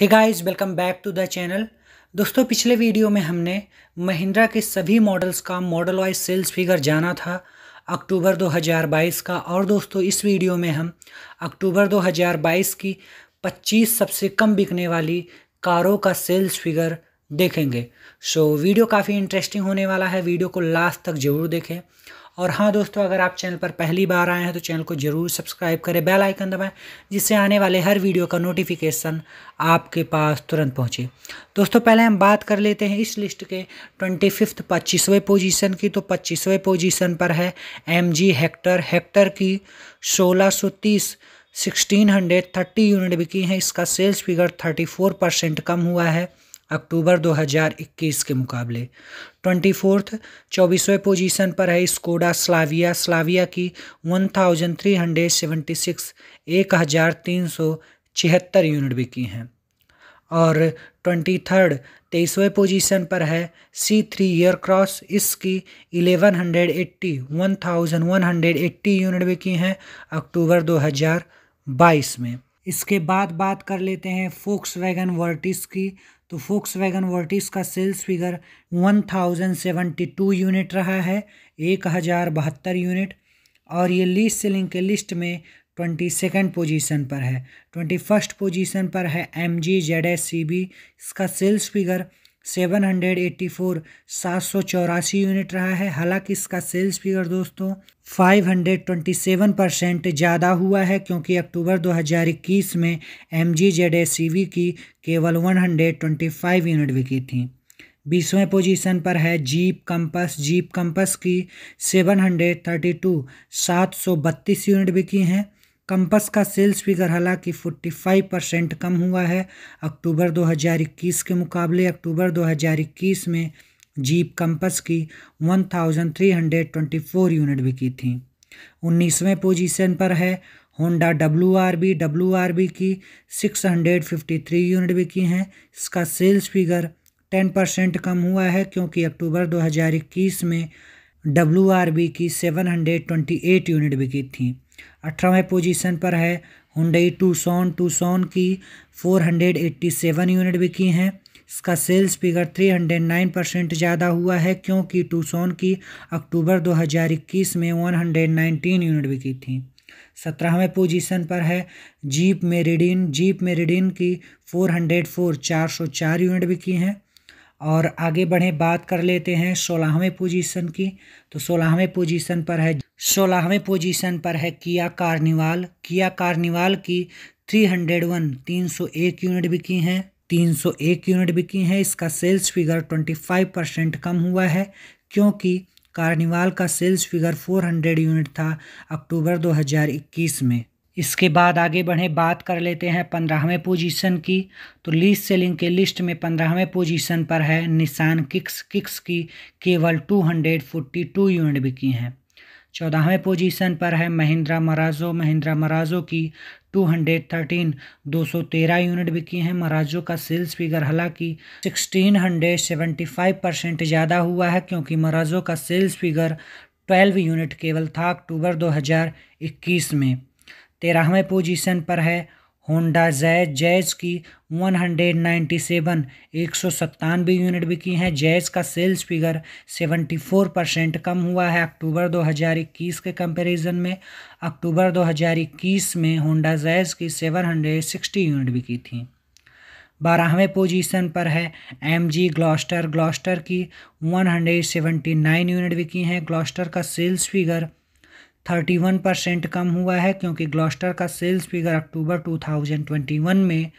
hey guys welcome back to the channel दोस्तों पिछले video में हमने महिंद्रा के सभी मॉडल्स का मॉडल वाइज सेल्स फिगर जाना था अक्टूबर 2022 का और दोस्तों इस वीडियो में हम अक्टूबर 2022 की 25 सबसे कम बिकने वाली कारों का सेल्स फिगर देखेंगे सो so, वीडियो काफ़ी इंटरेस्टिंग होने वाला है वीडियो को लास्ट तक ज़रूर देखें और हाँ दोस्तों अगर आप चैनल पर पहली बार आए हैं तो चैनल को ज़रूर सब्सक्राइब करें बेल आइकन दबाएं जिससे आने वाले हर वीडियो का नोटिफिकेशन आपके पास तुरंत पहुंचे दोस्तों पहले हम बात कर लेते हैं इस लिस्ट के ट्वेंटी फिफ्थ पच्चीसवें पोजीशन की तो पच्चीसवें पोजिशन पर है एम जी हेक्टर हेक्टर की सोलह सौ तीस सिक्सटीन हंड्रेड थर्टी यूनिट बिकी हैं इसका sales figure thirty four percent कम हुआ है अक्टूबर 2021 के मुकाबले ट्वेंटी फोर्थ चौबीसवें पोजीशन पर है स्कोडा स्लाविया स्लाविया की 1376 छिहत्तर यूनिट बिकी हैं और ट्वेंटी थर्ड तेईसवें पोजीशन पर है सी थ्री ईयर क्रॉस इसकी 1180 1180 यूनिट बिकी हैं अक्टूबर 2022 में इसके बाद बात कर लेते हैं फोक्स वैगन वर्टिस की तो फोक्स वैगन वर्टिस का सेल्स फिगर 1072 यूनिट रहा है एक हज़ार बहत्तर यूनिट और ये लीस्ट सेलिंग के लिस्ट में ट्वेंटी सेकेंड पोजिशन पर है ट्वेंटी फर्स्ट पोजिशन पर है M G Z S C B इसका sales figure seven hundred eighty four सात सौ चौरासी यूनिट रहा है हालांकि इसका सेल्स फिगर दोस्तों five hundred twenty seven percent ज़्यादा हुआ है क्योंकि अक्टूबर दो हज़ार इक्कीस में M G Z S C V की केवल one hundred twenty five unit बिकी थी बीसवें पोजीशन पर है जीप कंपस जीप कंपस की सेवन हंड्रेड थर्टी टू सात सौ बत्तीस यूनिट बिकी हैं कंपस का सेल्स फिगर हालांकि 45 परसेंट कम हुआ है अक्टूबर 2021 के मुकाबले अक्टूबर 2021 में जीप कंपस की 1324 यूनिट बिकी थी उन्नीसवें पोजीशन पर है Honda W R V W R V की 653 यूनिट बिकी हैं इसका सेल्स फिगर 10 परसेंट कम हुआ है क्योंकि अक्टूबर 2021 में डब्ल्यू आर बी की 728 यूनिट बिकी थी अठारहवें पोजीशन पर है हुडई टू सोन की 487 यूनिट बिकी हैं इसका सेल्स फिगर 309 परसेंट ज़्यादा हुआ है क्योंकि सोन की अक्टूबर 2021 में 119 यूनिट बिकी थी सत्रहवें पोजीशन पर है जीप मेरिडिन जीप मेरिडिन की 404 404 यूनिट बिकी हैं और आगे बढ़े बात कर लेते हैं सोलहवें पोजीशन की तो सोलहवें पोजीशन पर है सोलहवें पोजीशन पर है किया कार्निवाल किया कार्निवाल की थ्री हंड्रेड वन तीन सौ एक यूनिट बिकी हैं तीन सौ एक यूनिट बिकी हैं इसका sales figure twenty five percent कम हुआ है क्योंकि कार्निवाल का sales figure four hundred unit था अक्टूबर दो हज़ार इक्कीस में इसके बाद आगे बढ़े बात कर लेते हैं पंद्रहवें पोजीशन की तो लीज सेलिंग के लिस्ट में पंद्रहवें पोजीशन पर है निशान किक्स किक्स की केवल 242 यूनिट बिकी हैं चौदहवें पोजीशन पर है महिंद्रा मराजो महिंद्रा मराजो की 213 213 यूनिट बिकी हैं मराजो का सेल्स फिगर हालांकि 1675 परसेंट ज़्यादा हुआ है क्योंकि मराजो का सेल्स फिगर 12 यूनिट केवल था अक्टूबर 2021 में तेरहवें पोजीशन पर है होंडा जैज जैज की 197 एक सौ सत्तानवे यूनिट बिकी हैं जैज का सेल्स फिगर 74 परसेंट कम हुआ है अक्टूबर 2021 के कंपैरिजन में अक्टूबर 2021 में होंडा जैज की 760 यूनिट बिकी थी बारहवें पोजीशन पर है एम जी ग्लॉस्टर ग्लॉस्टर की 179 यूनिट बिकी हैं ग्लॉस्टर का सेल्स फिगर 31 परसेंट कम हुआ है क्योंकि ग्लॉस्टर का सेल्स फिगर अक्टूबर 2021 में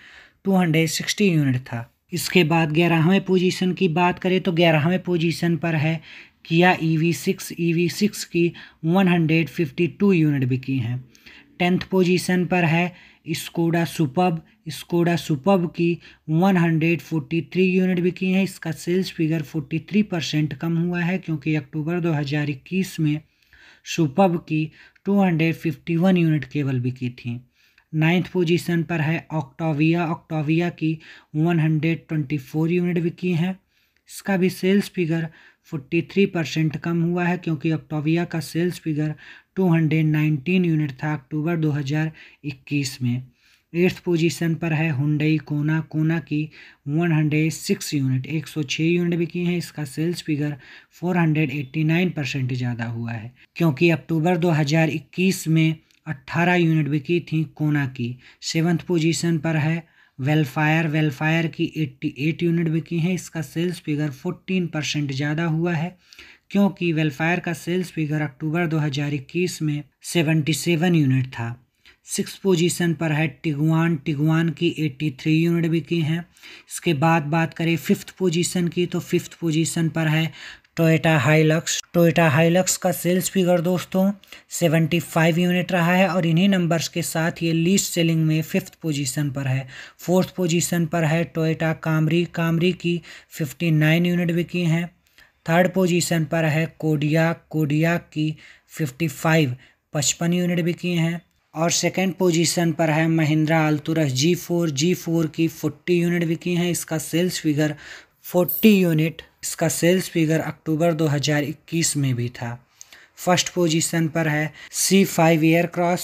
260 यूनिट था इसके बाद ग्यारहवें पोजीशन की बात करें तो ग्यारहवें पोजीशन पर है Kia E V six E V six की 152 यूनिट बिकी हैं टेंथ पोजीशन पर है स्कोडा सुपब स्कोडा सुपब की 143 यूनिट बिकी हैं इसका सेल्स फिगर 43 परसेंट कम हुआ है क्योंकि अक्टूबर 2021 में सुपब की 251 यूनिट केवल बिकी थी नाइन्थ पोजीशन पर है ऑक्टोविया ऑक्टोविया की 124 यूनिट बिकी हैं इसका भी सेल्स फिगर 43 परसेंट कम हुआ है क्योंकि ऑक्टोविया का सेल्स फिगर 219 यूनिट था अक्टूबर 2021 में एट्थ पोजीशन पर है हुंडई कोना कोना की वन हंड्रेड सिक्स यूनिट एक सौ छः यूनिट बिकी हैं इसका sales figure four hundred eighty nine percent ज़्यादा हुआ है क्योंकि अक्टूबर दो हज़ार इक्कीस में अट्ठारह यूनिट बिकी थी कोना की सेवन्थ पोजीशन पर है वेलफायर वेलफायर की 88 यूनिट बिकी हैं इसका सेल्स फिगर 14 परसेंट ज़्यादा हुआ है क्योंकि वेलफायर का सेल्स फिगर अक्टूबर 2021 में 77 यूनिट था सिक्स पोजीशन पर है टिगवान टिगवान की एट्टी थ्री यूनिट बिकी हैं इसके बाद बात करें फिफ्थ पोजीशन की तो फिफ्थ पोजीशन पर है टोयोटा हाईलक्स टोयोटा हाईलक्स का सेल्स फिगर दोस्तों सेवेंटी फाइव यूनिट रहा है और इन्हीं नंबर्स के साथ ये लीस्ट सेलिंग में फिफ्थ पोजीशन पर है फोर्थ पोजीशन पर है टोयोटा कामरी कामरी की फिफ्टी नाइन यूनिट बिकी हैं थर्ड पोजीशन पर है कोडिया कोडिया की फिफ्टी फाइव पचपन यूनिट बिकी हैं और सेकेंड पोजीशन पर है Mahindra Alturas G four G four की फोर्टी यूनिट बिकी हैं इसका सेल्स फिगर फोर्टी यूनिट इसका सेल्स फिगर अक्टूबर 2021 में भी था फर्स्ट पोजीशन पर है सी फाइव ईयर क्रॉस